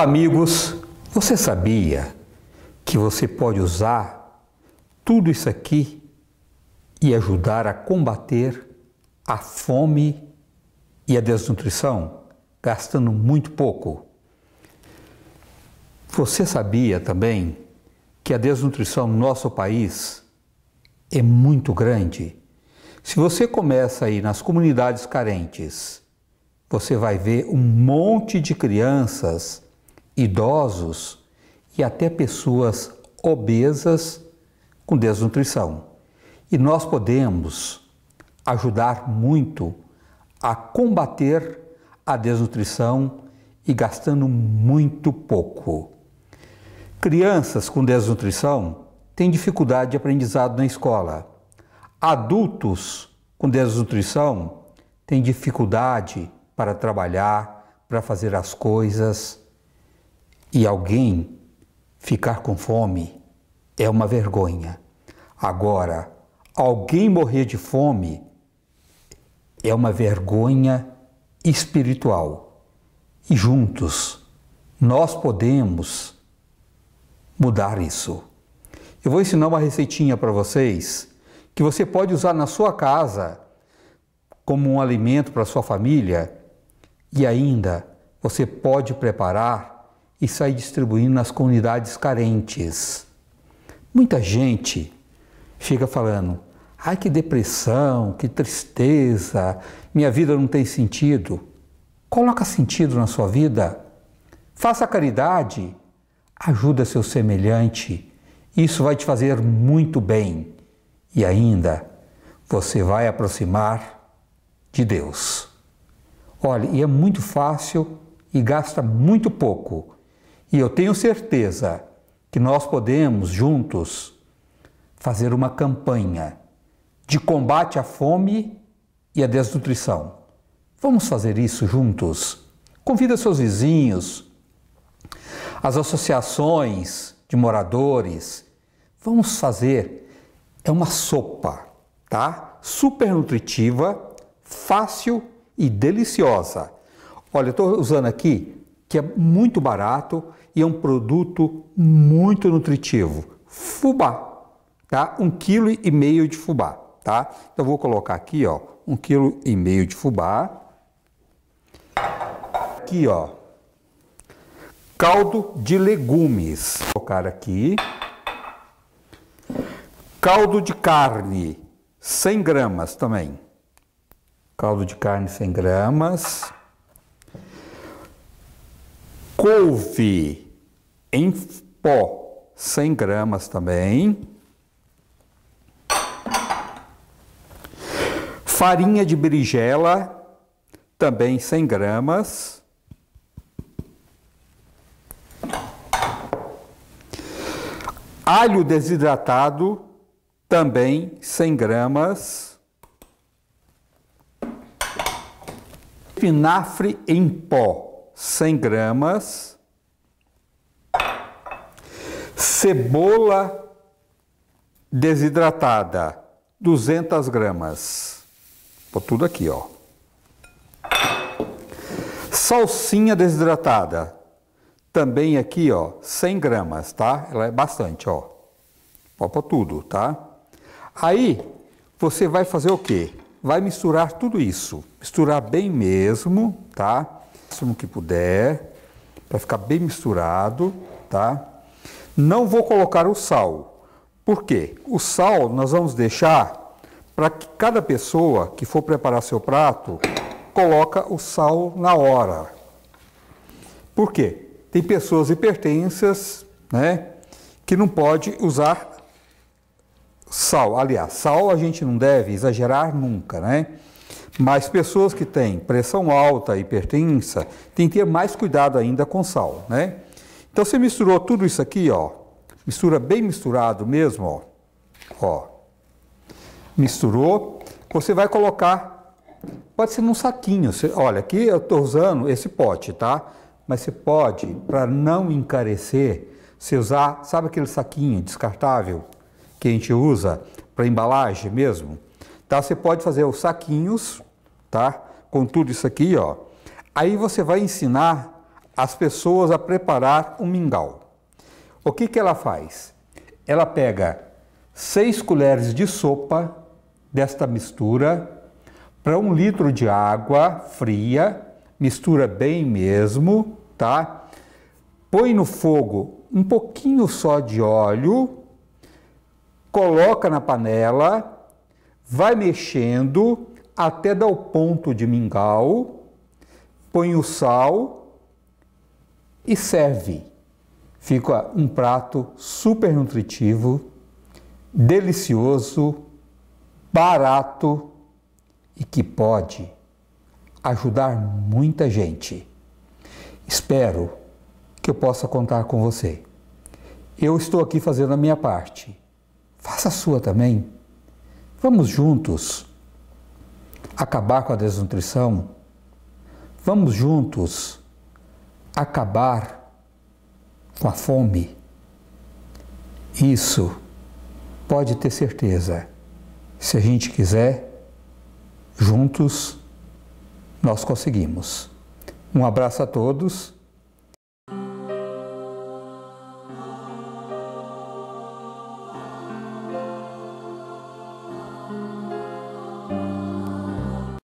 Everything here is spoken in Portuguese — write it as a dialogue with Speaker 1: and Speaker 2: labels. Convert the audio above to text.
Speaker 1: Olá, amigos! Você sabia que você pode usar tudo isso aqui e ajudar a combater a fome e a desnutrição gastando muito pouco? Você sabia também que a desnutrição no nosso país é muito grande? Se você começa aí nas comunidades carentes, você vai ver um monte de crianças idosos e até pessoas obesas com desnutrição. E nós podemos ajudar muito a combater a desnutrição e gastando muito pouco. Crianças com desnutrição têm dificuldade de aprendizado na escola. Adultos com desnutrição têm dificuldade para trabalhar, para fazer as coisas e alguém ficar com fome é uma vergonha. Agora, alguém morrer de fome é uma vergonha espiritual. E juntos nós podemos mudar isso. Eu vou ensinar uma receitinha para vocês que você pode usar na sua casa como um alimento para sua família e ainda você pode preparar e sair distribuindo nas comunidades carentes. Muita gente fica falando: ai que depressão, que tristeza, minha vida não tem sentido. Coloca sentido na sua vida, faça caridade, ajuda seu semelhante, isso vai te fazer muito bem e ainda você vai aproximar de Deus. Olha, e é muito fácil e gasta muito pouco. E eu tenho certeza que nós podemos juntos fazer uma campanha de combate à fome e à desnutrição. Vamos fazer isso juntos. Convida seus vizinhos, as associações de moradores. Vamos fazer. É uma sopa, tá? Super nutritiva, fácil e deliciosa. Olha, eu estou usando aqui que é muito barato e é um produto muito nutritivo. Fubá, tá? Um quilo e meio de fubá, tá? Então vou colocar aqui, ó, um quilo e meio de fubá. Aqui, ó, caldo de legumes. Vou colocar aqui. Caldo de carne, 100 gramas também. Caldo de carne 100 gramas couve em pó, 100 gramas também. Farinha de berigela, também 100 gramas. Alho desidratado, também 100 gramas. Vinafre em pó, 100 gramas, cebola desidratada, 200 gramas. Vou tudo aqui, ó. Salsinha desidratada, também aqui, ó, 100 gramas, tá? Ela é bastante, ó. Ó, pra tudo, tá? Aí, você vai fazer o quê? Vai misturar tudo isso. Misturar bem mesmo, tá? máximo que puder, para ficar bem misturado, tá? Não vou colocar o sal. Por quê? O sal nós vamos deixar para que cada pessoa que for preparar seu prato coloca o sal na hora. Por quê? Tem pessoas hipertensas, né, que não pode usar sal. Aliás, sal a gente não deve exagerar nunca, né? Mas pessoas que têm pressão alta, hipertensa, tem que ter mais cuidado ainda com sal, né? Então você misturou tudo isso aqui, ó. Mistura bem misturado mesmo, ó. Ó. Misturou. Você vai colocar, pode ser num saquinho. Você, olha, aqui eu estou usando esse pote, tá? Mas você pode, para não encarecer, se usar, sabe aquele saquinho descartável que a gente usa para embalagem mesmo? Tá? Você pode fazer os saquinhos, tá? Com tudo isso aqui, ó. Aí você vai ensinar as pessoas a preparar um mingau. O que que ela faz? Ela pega seis colheres de sopa desta mistura para um litro de água fria, mistura bem mesmo, tá? Põe no fogo um pouquinho só de óleo, coloca na panela vai mexendo até dar o ponto de mingau, põe o sal e serve. Fica um prato super nutritivo, delicioso, barato e que pode ajudar muita gente. Espero que eu possa contar com você. Eu estou aqui fazendo a minha parte. Faça a sua também. Vamos juntos acabar com a desnutrição? Vamos juntos acabar com a fome? Isso pode ter certeza. Se a gente quiser, juntos nós conseguimos. Um abraço a todos